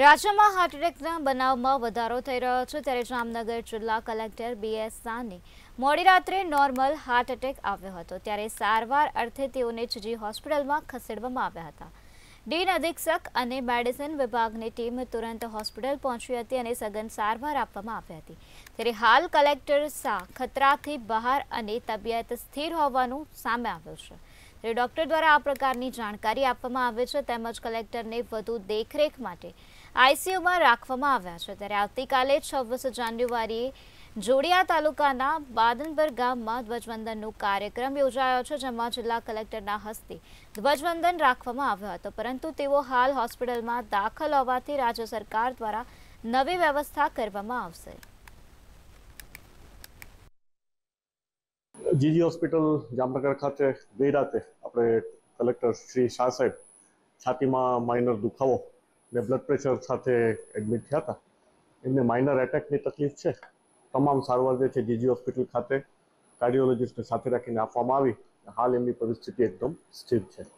રાજ્યમાં હાર્ટ એટેકના બનાવમાં વધારો થઈ રહ્યો છે ત્યારે જામનગર જિલ્લા કલેક્ટર બીએસ સાને મોડી રાત્રે નોર્મલ હાર્ટ એટેક આવ્યો હતો ત્યારે સારવાર અર્થે તેઓને જીજી હોસ્પિટલમાં ખસેડવામાં આવ્યા હતા ડીન અધિક્ષક અને મેડિસિન વિભાગની ટીમ તુરંત હોસ્પિટલ પહોંચી હતી અને સઘન સારવાર આપવામાં આવી હતી ત્યારે હાલ કલેક્ટર સા ખતરાથી બહાર અને તબિયત સ્થિર હોવાનું સામે આવ્યું છે ત્યારે ડોક્ટર દ્વારા આ પ્રકારની જાણકારી આપવામાં આવે છે તેમજ કલેક્ટરને વધુ દેખરેખ માટે આઈસીયુમાં રાખવામાં આવ્યા છે ત્યારે આવતીકાલે છવ્વીસ જાન્યુઆરીએ જોડિયા તાલુકાના બાદનપર ગામમાં ધ્વજવંદનનો કાર્યક્રમ યોજાયો છે જેમાં જિલ્લા કલેક્ટરના હસ્તે ધ્વજવંદન રાખવામાં આવ્યો હતો પરંતુ તેઓ હાલ હોસ્પિટલમાં દાખલ હોવાથી રાજ્ય સરકાર દ્વારા નવી વ્યવસ્થા કરવામાં આવશે જીજી હોસ્પિટલ જામનગર ખાતે ગઈ રાતે આપણે કલેક્ટર શ્રી શાહ સાહેબ છાતીમાં માઇનર દુખાવો ને બ્લડ પ્રેશર સાથે એડમિટ થયા હતા એમને માઇનર એટેકની તકલીફ છે તમામ સારવાર જે છે જીજી હોસ્પિટલ ખાતે કાર્ડિયોલોજિસ્ટને સાથે રાખીને આપવામાં આવી હાલ એમની પરિસ્થિતિ એકદમ સ્થિર છે